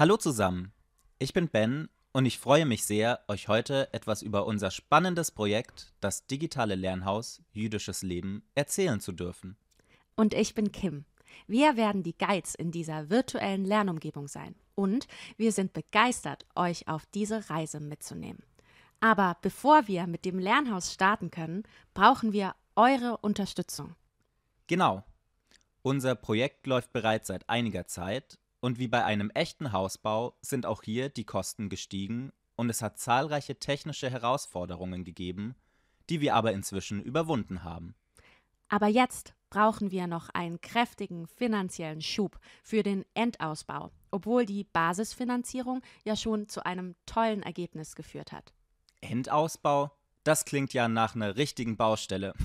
Hallo zusammen, ich bin Ben und ich freue mich sehr, euch heute etwas über unser spannendes Projekt, das digitale Lernhaus Jüdisches Leben, erzählen zu dürfen. Und ich bin Kim. Wir werden die Guides in dieser virtuellen Lernumgebung sein und wir sind begeistert, euch auf diese Reise mitzunehmen. Aber bevor wir mit dem Lernhaus starten können, brauchen wir eure Unterstützung. Genau. Unser Projekt läuft bereits seit einiger Zeit und wie bei einem echten Hausbau sind auch hier die Kosten gestiegen und es hat zahlreiche technische Herausforderungen gegeben, die wir aber inzwischen überwunden haben. Aber jetzt brauchen wir noch einen kräftigen finanziellen Schub für den Endausbau, obwohl die Basisfinanzierung ja schon zu einem tollen Ergebnis geführt hat. Endausbau? Das klingt ja nach einer richtigen Baustelle.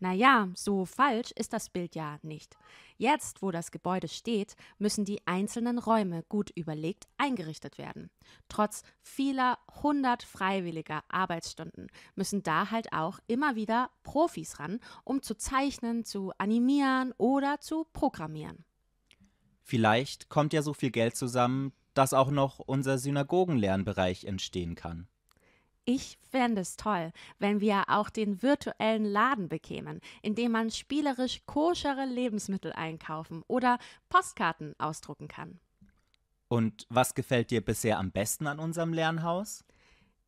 Naja, so falsch ist das Bild ja nicht. Jetzt, wo das Gebäude steht, müssen die einzelnen Räume gut überlegt eingerichtet werden. Trotz vieler hundert freiwilliger Arbeitsstunden müssen da halt auch immer wieder Profis ran, um zu zeichnen, zu animieren oder zu programmieren. Vielleicht kommt ja so viel Geld zusammen, dass auch noch unser Synagogenlernbereich entstehen kann. Ich fände es toll, wenn wir auch den virtuellen Laden bekämen, in dem man spielerisch koschere Lebensmittel einkaufen oder Postkarten ausdrucken kann. Und was gefällt dir bisher am besten an unserem Lernhaus?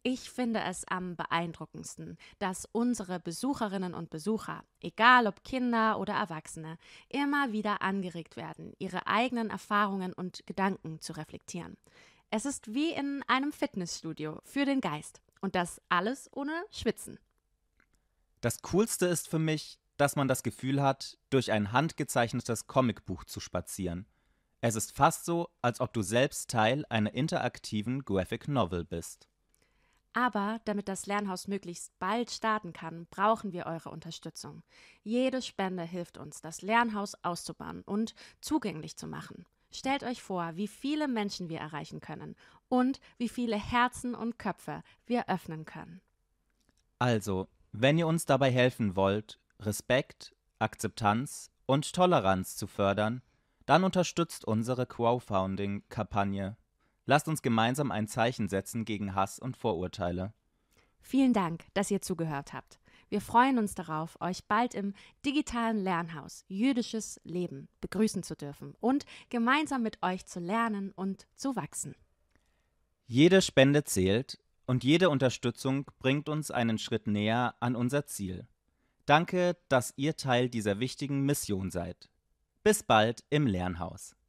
Ich finde es am beeindruckendsten, dass unsere Besucherinnen und Besucher, egal ob Kinder oder Erwachsene, immer wieder angeregt werden, ihre eigenen Erfahrungen und Gedanken zu reflektieren. Es ist wie in einem Fitnessstudio für den Geist. Und das alles ohne Schwitzen. Das Coolste ist für mich, dass man das Gefühl hat, durch ein handgezeichnetes Comicbuch zu spazieren. Es ist fast so, als ob du selbst Teil einer interaktiven Graphic Novel bist. Aber damit das Lernhaus möglichst bald starten kann, brauchen wir eure Unterstützung. Jede Spende hilft uns, das Lernhaus auszubauen und zugänglich zu machen. Stellt euch vor, wie viele Menschen wir erreichen können und wie viele Herzen und Köpfe wir öffnen können. Also, wenn ihr uns dabei helfen wollt, Respekt, Akzeptanz und Toleranz zu fördern, dann unterstützt unsere Crowdfunding-Kampagne. Lasst uns gemeinsam ein Zeichen setzen gegen Hass und Vorurteile. Vielen Dank, dass ihr zugehört habt. Wir freuen uns darauf, euch bald im digitalen Lernhaus Jüdisches Leben begrüßen zu dürfen und gemeinsam mit euch zu lernen und zu wachsen. Jede Spende zählt und jede Unterstützung bringt uns einen Schritt näher an unser Ziel. Danke, dass ihr Teil dieser wichtigen Mission seid. Bis bald im Lernhaus.